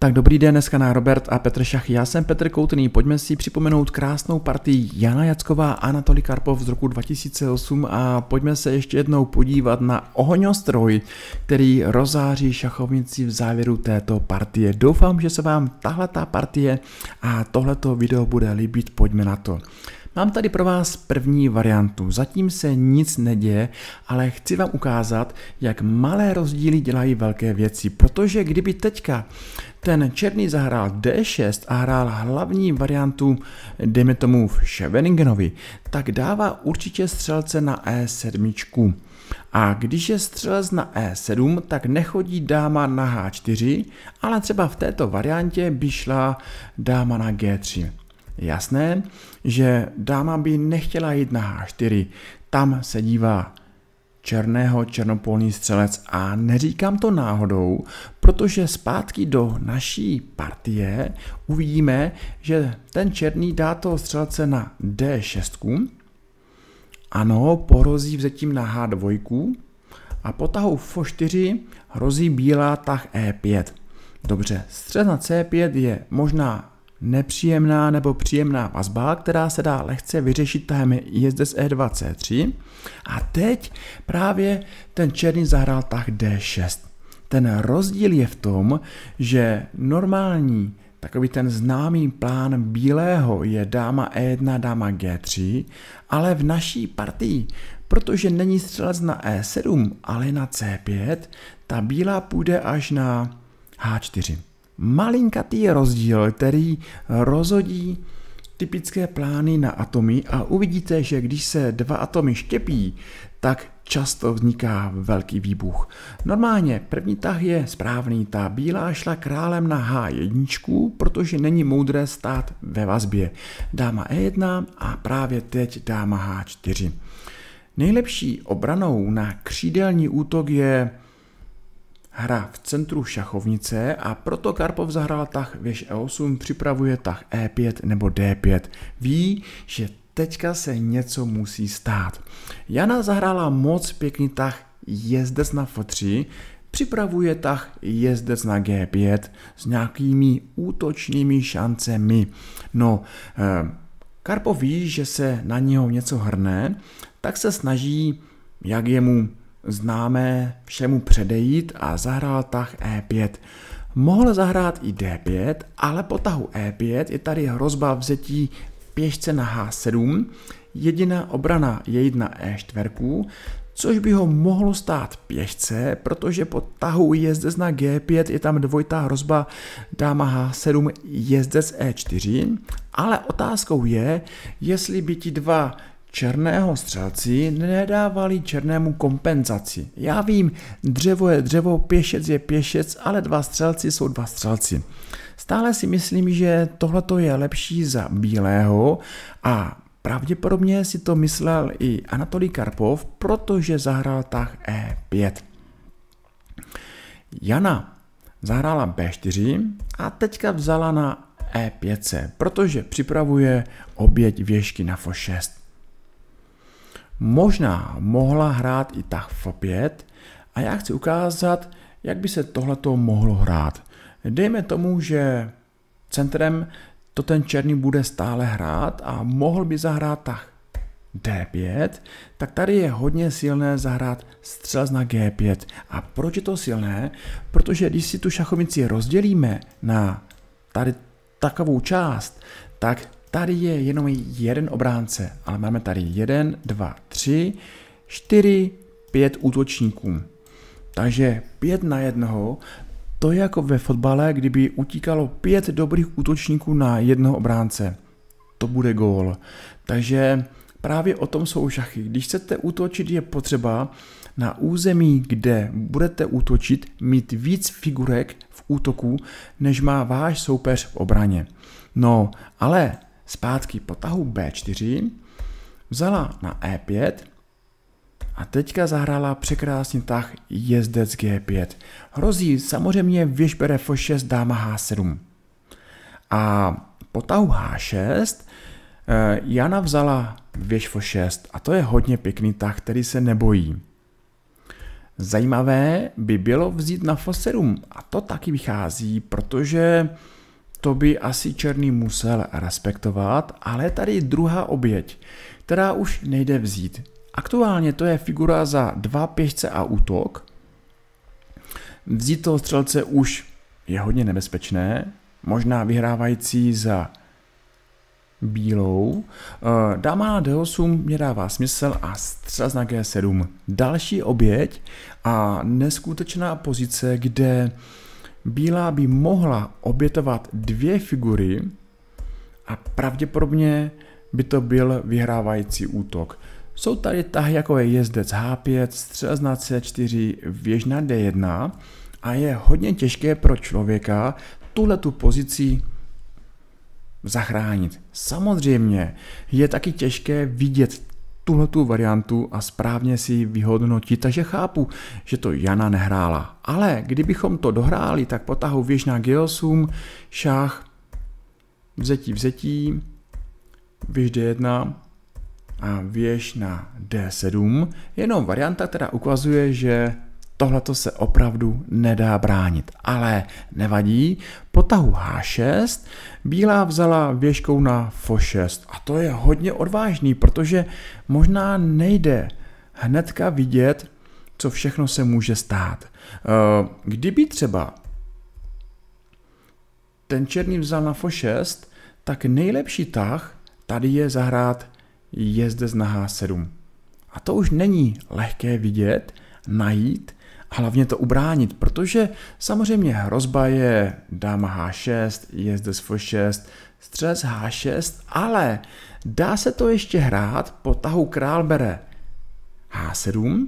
Tak dobrý den, dneska na Robert a Petr Šach. Já jsem Petr Koutný, pojďme si připomenout krásnou partii Jana Jacková a Anatoly Karpov z roku 2008 a pojďme se ještě jednou podívat na ohňostroj, který rozáří šachovnici v závěru této partie. Doufám, že se vám tahle ta partie a tohleto video bude líbit, pojďme na to. Mám tady pro vás první variantu. Zatím se nic neděje, ale chci vám ukázat, jak malé rozdíly dělají velké věci, protože kdyby teďka ten černý zahrál D6 a hrál hlavní variantu, dejme tomu v Scheveningenovi, tak dává určitě střelce na E7. A když je střelec na E7, tak nechodí dáma na H4, ale třeba v této variantě by šla dáma na G3. Jasné, že dáma by nechtěla jít na H4, tam se dívá černého černopolní střelec a neříkám to náhodou, protože zpátky do naší partie uvidíme, že ten černý dá toho střelce na D6, ano, porozí vzetím na H2 a po tahu F4 hrozí bílá tah E5. Dobře, střed na C5 je možná nepříjemná nebo příjemná vazba, která se dá lehce vyřešit tahem jezde z E2 C3. A teď právě ten černý zahrál tah D6. Ten rozdíl je v tom, že normální Takový ten známý plán bílého je dáma E1, dáma G3, ale v naší partii, protože není střelec na E7, ale na C5, ta bílá půjde až na H4 malinkatý rozdíl, který rozhodí typické plány na atomy a uvidíte, že když se dva atomy štěpí, tak často vzniká velký výbuch. Normálně první tah je správný, ta bílá šla králem na H1, protože není moudré stát ve vazbě. Dáma E1 a právě teď dáma H4. Nejlepší obranou na křídelní útok je hra v centru šachovnice a proto Karpov zahrál tah věž E8, připravuje tah E5 nebo D5. Ví, že teďka se něco musí stát. Jana zahrála moc pěkný tah jezdec na F3, připravuje tah jezdec na G5 s nějakými útočnými šancemi. No, eh, Karpov ví, že se na něho něco hrne, tak se snaží, jak je mu známe všemu předejít a zahrál tah E5. Mohl zahrát i D5, ale po tahu E5 je tady hrozba vzetí pěšce na H7, jediná obrana je na E4, což by ho mohlo stát pěšce, protože po tahu jezdec na G5 je tam dvojitá hrozba dáma H7 jezdec E4, ale otázkou je, jestli by ti dva černého střelci nedávali černému kompenzaci. Já vím, dřevo je dřevo, pěšec je pěšec, ale dva střelci jsou dva střelci. Stále si myslím, že tohle je lepší za bílého a pravděpodobně si to myslel i Anatolí Karpov, protože zahrál tah E5. Jana zahrála B4 a teďka vzala na E5, protože připravuje oběť věžky na F6 možná mohla hrát i tah F5 a já chci ukázat, jak by se tohleto mohlo hrát. Dejme tomu, že centrem to ten černý bude stále hrát a mohl by zahrát tah D5, tak tady je hodně silné zahrát střelec na G5. A proč je to silné? Protože když si tu šachovnici rozdělíme na tady takovou část, tak tady je jenom jeden obránce, ale máme tady 1, 2, 3, 4, 5 útočníků. Takže 5 na 1, to je jako ve fotbale, kdyby utíkalo 5 dobrých útočníků na jednoho obránce. To bude gól. Takže právě o tom jsou šachy. Když chcete útočit, je potřeba na území, kde budete útočit, mít víc figurek v útoku, než má váš soupeř v obraně. No, ale zpátky po tahu B4 vzala na E5 a teďka zahrála překrásný tah jezdec G5. Hrozí samozřejmě věž bere F6, dáma H7. A po tahu H6 eh, Jana vzala věž F6 a to je hodně pěkný tah, který se nebojí. Zajímavé by bylo vzít na F7 a to taky vychází, protože to by asi černý musel respektovat, ale tady druhá oběť která už nejde vzít. Aktuálně to je figura za dva pěšce a útok. Vzít toho střelce už je hodně nebezpečné, možná vyhrávající za bílou. Dáma na D8 mě dává smysl a střelec na G7. Další oběť a neskutečná pozice, kde bílá by mohla obětovat dvě figury a pravděpodobně by to byl vyhrávající útok. Jsou tady tahy jako je jezdec H5, střelec na C4, věž na D1 a je hodně těžké pro člověka tuhle tu pozici zachránit. Samozřejmě je taky těžké vidět tuhle tu variantu a správně si ji vyhodnotit, takže chápu, že to Jana nehrála. Ale kdybychom to dohráli, tak potahu věž na G8, šach, vzetí, vzetí, věž D1 a věž na D7. Jenom varianta, která ukazuje, že tohle to se opravdu nedá bránit, ale nevadí. Po tahu H6 bílá vzala věžkou na F6 a to je hodně odvážný, protože možná nejde hnedka vidět, co všechno se může stát. Eh, kdyby třeba ten černý vzal na F6, tak nejlepší tah tady je zahrát je zde na h 7. A to už není lehké vidět, najít a hlavně to ubránit, protože samozřejmě hrozba je dáma H6, je zde F6, střes H6, ale dá se to ještě hrát po tahu král bere H7,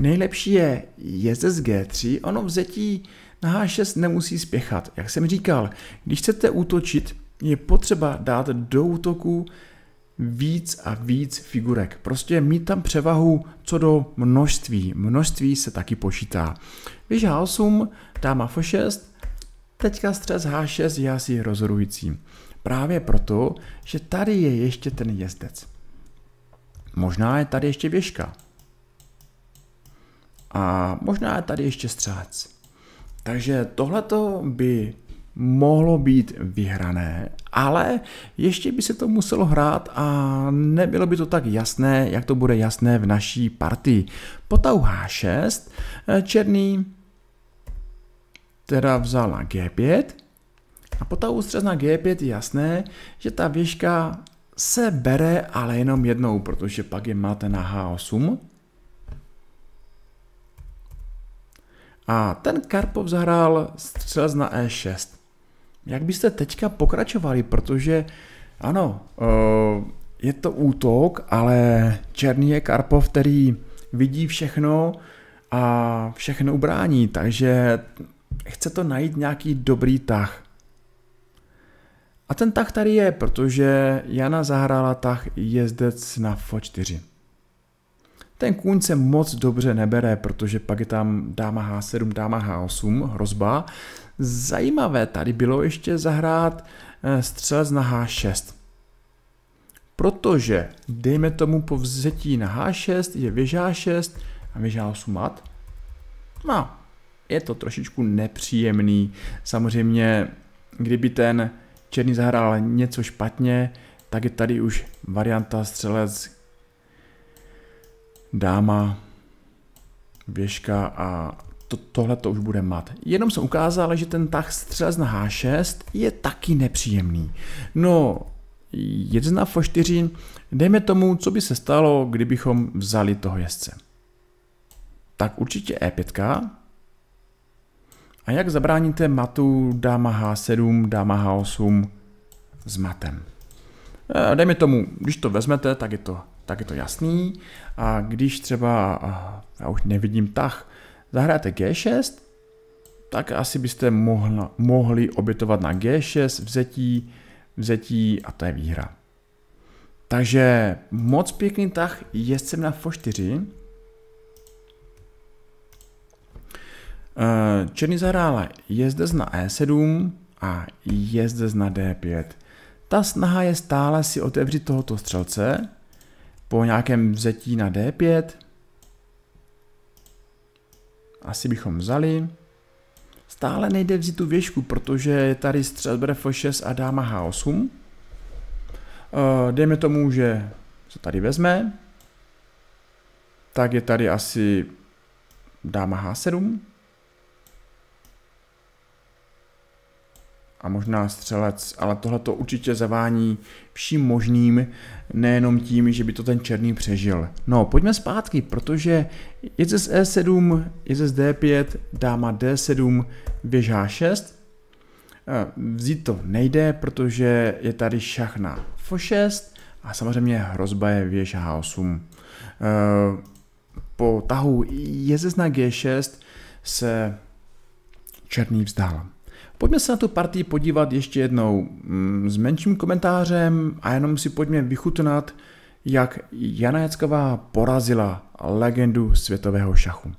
nejlepší je jezdec G3, ono vzetí na H6 nemusí spěchat. Jak jsem říkal, když chcete útočit je potřeba dát do útoku víc a víc figurek. Prostě mít tam převahu co do množství. Množství se taky počítá. Když H8, dáma F6, teďka střes H6 je asi rozhodující. Právě proto, že tady je ještě ten jezdec. Možná je tady ještě běžka. A možná je tady ještě střelec. Takže tohleto by mohlo být vyhrané, ale ještě by se to muselo hrát a nebylo by to tak jasné, jak to bude jasné v naší partii. Potau H6, eh, černý teda vzal na G5 a potau střez na G5 je jasné, že ta věžka se bere, ale jenom jednou, protože pak je máte na H8. A ten Karpov zahrál střelec na E6. Jak byste teďka pokračovali, protože ano, eh, je to útok, ale černý je Karpov, který vidí všechno a všechno ubrání, takže chce to najít nějaký dobrý tah. A ten tah tady je, protože Jana zahrála tah jezdec na F4. Ten kůň se moc dobře nebere, protože pak je tam dáma H7, dáma H8, hrozba Zajímavé tady bylo ještě zahrát eh, střelec na H6. Protože, dejme tomu po vzetí na H6, je věž H6 a věž H8 mat. No, je to trošičku nepříjemný. Samozřejmě, kdyby ten černý zahrál něco špatně, tak je tady už varianta střelec dáma, věžka a to, tohle to už bude mat. Jenom jsem ukázal, že ten tah střelec na H6 je taky nepříjemný. No, jedna F4, dejme tomu, co by se stalo, kdybychom vzali toho jezdce. Tak určitě E5. A jak zabráníte matu dáma H7, dáma H8 s matem? E, dejme tomu, když to vezmete, tak je to, tak je to jasný. A když třeba, já už nevidím tah, Zahráte G6, tak asi byste mohla, mohli obětovat na G6, vzetí, vzetí a to je výhra. Takže moc pěkný tah jezdcem na F4. Eh, Černý zahrál jezdec na E7 a jezdec na D5. Ta snaha je stále si otevřít tohoto střelce po nějakém vzetí na D5, asi bychom vzali. Stále nejde vzít tu věžku, protože je tady střelbr F6 a dáma H8. Eh, dejme tomu, že se tady vezme, tak je tady asi dáma H7, a možná střelec, ale tohle to určitě zavání vším možným, nejenom tím, že by to ten černý přežil. No, pojďme zpátky, protože jezec E7, jezec D5, dáma D7, věž H6. Vzít to nejde, protože je tady šach na F6 a samozřejmě hrozba je věž H8. Eh, po tahu jezec na G6 se černý vzdál. Pojďme se na tu partii podívat ještě jednou mm, s menším komentářem a jenom si pojďme vychutnat, jak Jana Jacková porazila legendu světového šachu.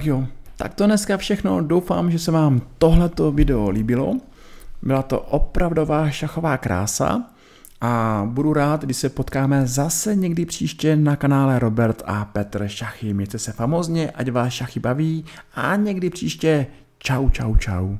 Tak jo, tak to dneska všechno. Doufám, že se vám tohleto video líbilo. Byla to opravdová šachová krása a budu rád, když se potkáme zase někdy příště na kanále Robert a Petr Šachy. Mějte se famozně, ať vás šachy baví a někdy příště. Čau, čau, čau.